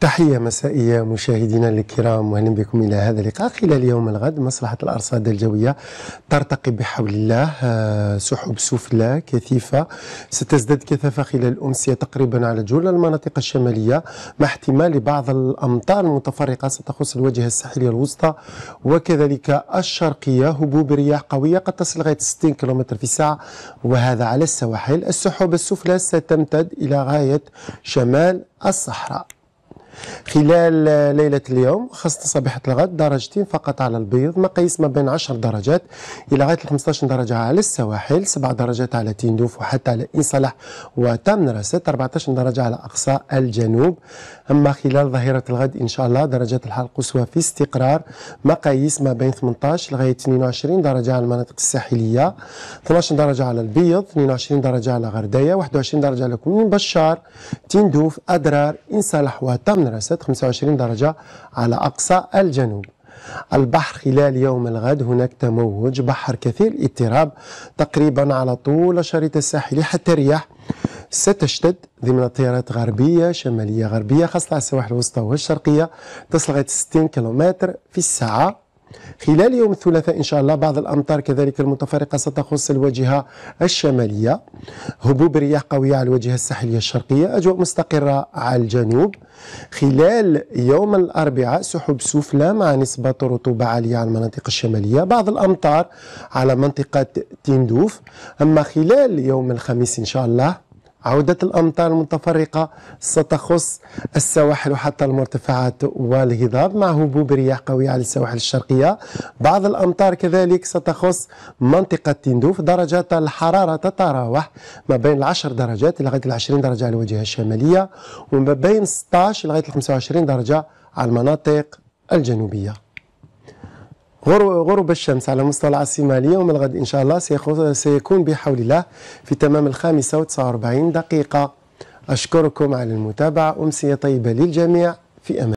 تحية مسائية مشاهدينا الكرام واهلا بكم الى هذا اللقاء خلال يوم الغد مصلحة الارصاد الجوية ترتقي بحول الله آه، سحب سفلى كثيفة ستزداد كثافة خلال الامسية تقريبا على جل المناطق الشمالية مع احتمال بعض الامطار المتفرقة ستخص الواجهة الساحلية الوسطى وكذلك الشرقية هبوب رياح قوية قد تصل غاية 60 كم في الساعة وهذا على السواحل السحب السفلى ستمتد الى غاية شمال الصحراء خلال ليلة اليوم خاصة صباحة الغد درجتين فقط على البيض مقاييس ما بين 10 درجات إلى غاية 15 درجة على السواحل 7 درجات على تندوف وحتى على إن صلاح وتمنرست 14 درجة على أقصى الجنوب أما خلال ظهيرة الغد إن شاء الله درجات الحرارة القصوى في استقرار مقاييس ما بين 18 لغاية 22 درجة على المناطق الساحلية 12 درجة على البيض 22 درجة على غرداية 21 درجة على كمين بشار تندوف أدرار إن صلاح وتمنرست رصد 25 درجة على أقصى الجنوب البحر خلال يوم الغد هناك تموج بحر كثير الاضطراب تقريبا على طول شريط الساحلي حتى الرياح ستشتد ضمن التيارات غربية شمالية غربية خاصة على السواحل الوسطى والشرقية تصل غاية 60 كيلومتر في الساعة خلال يوم الثلاثاء إن شاء الله بعض الأمطار كذلك المتفرقة ستخص الواجهة الشمالية هبوب رياح قوية على الواجهة الساحلية الشرقية أجواء مستقرة على الجنوب خلال يوم الأربعاء سحب سفلى مع نسبة رطوبة عالية على المناطق الشمالية بعض الأمطار على منطقة تندوف أما خلال يوم الخميس إن شاء الله عودة الأمطار المتفرقة ستخص السواحل وحتى المرتفعات والهضاب مع هبوب رياح قوية على السواحل الشرقية بعض الأمطار كذلك ستخص منطقة تندوف درجات الحرارة تتراوح ما بين العشر درجات لغاية العشرين درجة على الواجهة الشمالية وما بين 16 لغاية 25 درجة على المناطق الجنوبية غروب الشمس على مستوى العاصمة اليوم الغد إن شاء الله سيكون بحول الله في تمام الخامسة وتسعة وأربعين دقيقة أشكركم على المتابعة أمسية طيبة للجميع في أمان